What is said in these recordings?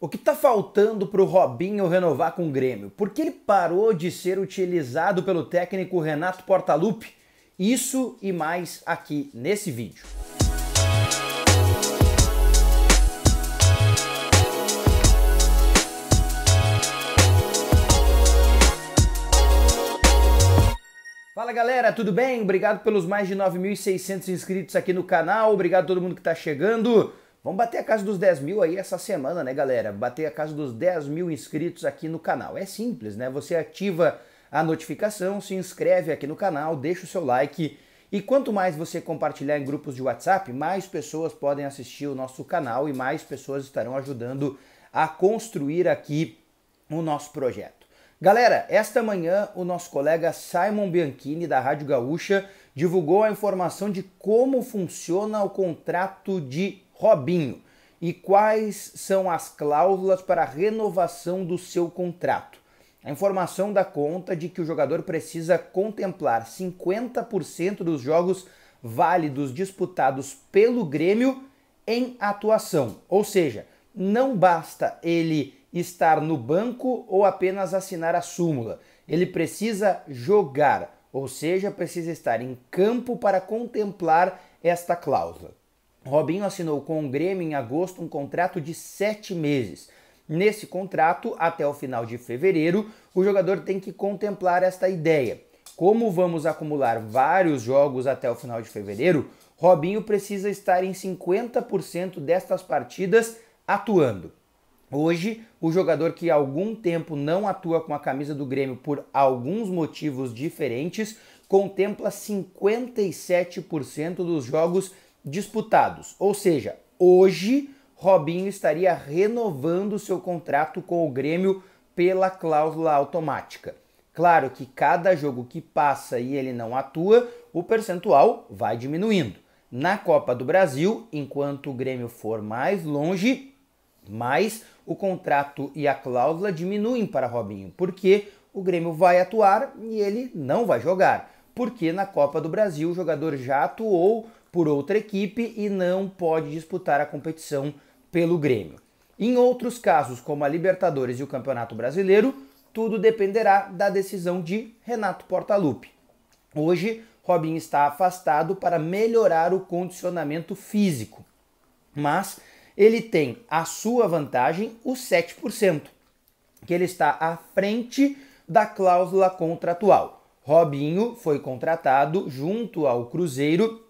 O que está faltando para o Robinho renovar com o Grêmio? Porque ele parou de ser utilizado pelo técnico Renato Portaluppi? Isso e mais aqui nesse vídeo. Fala galera, tudo bem? Obrigado pelos mais de 9.600 inscritos aqui no canal, obrigado a todo mundo que está chegando. Vamos bater a casa dos 10 mil aí essa semana, né, galera? Bater a casa dos 10 mil inscritos aqui no canal. É simples, né? Você ativa a notificação, se inscreve aqui no canal, deixa o seu like. E quanto mais você compartilhar em grupos de WhatsApp, mais pessoas podem assistir o nosso canal e mais pessoas estarão ajudando a construir aqui o nosso projeto. Galera, esta manhã o nosso colega Simon Bianchini da Rádio Gaúcha divulgou a informação de como funciona o contrato de Robinho e quais são as cláusulas para a renovação do seu contrato. A informação dá conta de que o jogador precisa contemplar 50% dos jogos válidos disputados pelo Grêmio em atuação, ou seja, não basta ele estar no banco ou apenas assinar a súmula. Ele precisa jogar, ou seja, precisa estar em campo para contemplar esta cláusula. Robinho assinou com o Grêmio em agosto um contrato de sete meses. Nesse contrato, até o final de fevereiro, o jogador tem que contemplar esta ideia. Como vamos acumular vários jogos até o final de fevereiro, Robinho precisa estar em 50% destas partidas atuando. Hoje, o jogador que há algum tempo não atua com a camisa do Grêmio por alguns motivos diferentes contempla 57% dos jogos disputados. Ou seja, hoje Robinho estaria renovando seu contrato com o Grêmio pela cláusula automática. Claro que cada jogo que passa e ele não atua, o percentual vai diminuindo. Na Copa do Brasil, enquanto o Grêmio for mais longe, mais o contrato e a cláusula diminuem para Robinho, porque o Grêmio vai atuar e ele não vai jogar. Porque na Copa do Brasil o jogador já atuou por outra equipe e não pode disputar a competição pelo Grêmio. Em outros casos, como a Libertadores e o Campeonato Brasileiro, tudo dependerá da decisão de Renato Portaluppi. Hoje, Robin está afastado para melhorar o condicionamento físico, mas ele tem a sua vantagem, os 7%, que ele está à frente da cláusula contratual. Robinho foi contratado junto ao Cruzeiro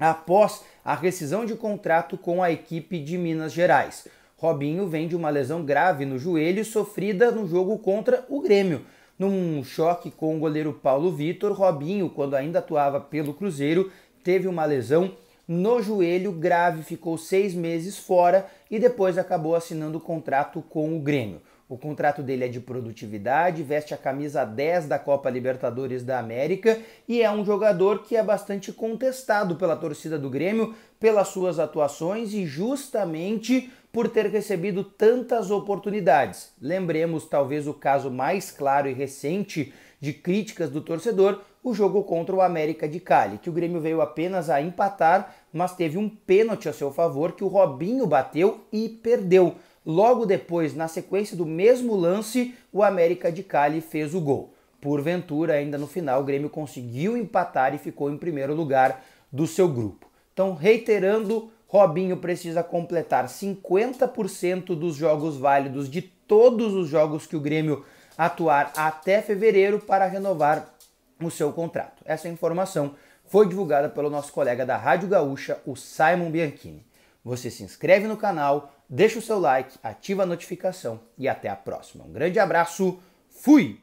após a rescisão de contrato com a equipe de Minas Gerais. Robinho vem de uma lesão grave no joelho sofrida no jogo contra o Grêmio. Num choque com o goleiro Paulo Vitor, Robinho, quando ainda atuava pelo Cruzeiro, teve uma lesão no joelho grave, ficou seis meses fora e depois acabou assinando o contrato com o Grêmio. O contrato dele é de produtividade, veste a camisa 10 da Copa Libertadores da América e é um jogador que é bastante contestado pela torcida do Grêmio pelas suas atuações e justamente por ter recebido tantas oportunidades. Lembremos, talvez, o caso mais claro e recente de críticas do torcedor, o jogo contra o América de Cali, que o Grêmio veio apenas a empatar, mas teve um pênalti a seu favor que o Robinho bateu e perdeu. Logo depois, na sequência do mesmo lance, o América de Cali fez o gol. Porventura, ainda no final, o Grêmio conseguiu empatar e ficou em primeiro lugar do seu grupo. Então, reiterando, Robinho precisa completar 50% dos jogos válidos de todos os jogos que o Grêmio atuar até fevereiro para renovar o seu contrato. Essa informação foi divulgada pelo nosso colega da Rádio Gaúcha, o Simon Bianchini. Você se inscreve no canal, deixa o seu like, ativa a notificação e até a próxima. Um grande abraço, fui!